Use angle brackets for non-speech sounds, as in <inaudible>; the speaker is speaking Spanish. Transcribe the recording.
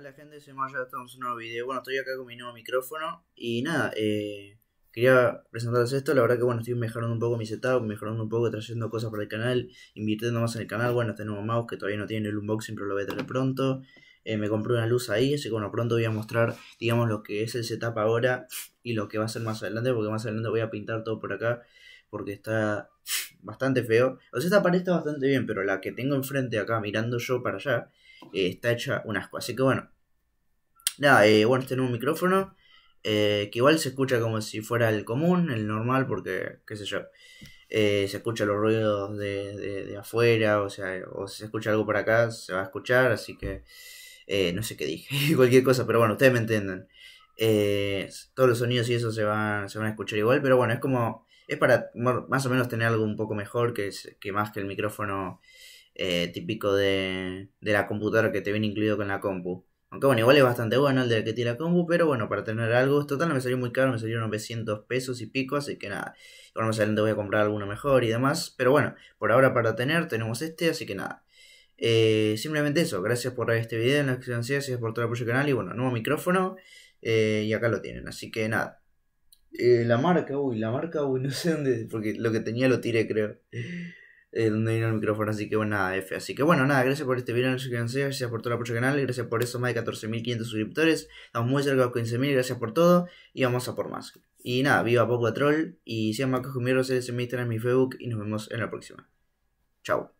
Hola gente, soy Maya, estamos en un nuevo video. Bueno, estoy acá con mi nuevo micrófono y nada, eh, quería presentarles esto. La verdad que bueno, estoy mejorando un poco mi setup, mejorando un poco, trayendo cosas para el canal, invirtiendo más en el canal. Bueno, este nuevo mouse que todavía no tiene el unboxing, pero lo voy a tener pronto. Eh, me compré una luz ahí, así que bueno, pronto voy a mostrar, digamos, lo que es el setup ahora y lo que va a ser más adelante, porque más adelante voy a pintar todo por acá, porque está bastante feo. O sea, esta pared está bastante bien, pero la que tengo enfrente acá, mirando yo para allá, eh, está hecha un asco. Así que bueno. Nada, eh, bueno, este un micrófono, eh, que igual se escucha como si fuera el común, el normal, porque, qué sé yo, se escucha los ruidos de, afuera, o sea, o si se escucha algo por acá, se va a escuchar, así que no sé qué dije, <laughs> cualquier cosa, pero bueno, ustedes me entienden. todos los sonidos y eso se van, se van a escuchar igual, pero bueno, es como es para más o menos tener algo un poco mejor que, que más que el micrófono eh, típico de, la computadora que te viene incluido con la compu. Aunque bueno, igual es bastante bueno el del que tiene la compu, pero bueno, para tener algo, total no me salió muy caro, me salió 900 pesos y pico, así que nada, igual más voy a comprar alguno mejor y demás, pero bueno, por ahora para tener tenemos este, así que nada. Eh, simplemente eso, gracias por ver este video en la gracias por todo el apoyo al canal y bueno, nuevo micrófono eh, y acá lo tienen, así que nada. Eh, la marca, uy, la marca, uy, <laughs> no sé dónde, porque lo que tenía lo tiré, creo. Eh, donde vino el micrófono, así que bueno, nada, F. Así que bueno, nada, gracias por este video, gracias por todo el apoyo al canal, gracias por eso, más de 14.500 suscriptores, estamos muy cerca de los 15.000, gracias por todo, y vamos a por más. Y nada, viva Poco a Troll, y sean más que en mi Instagram, en mi Facebook, y nos vemos en la próxima. Chao.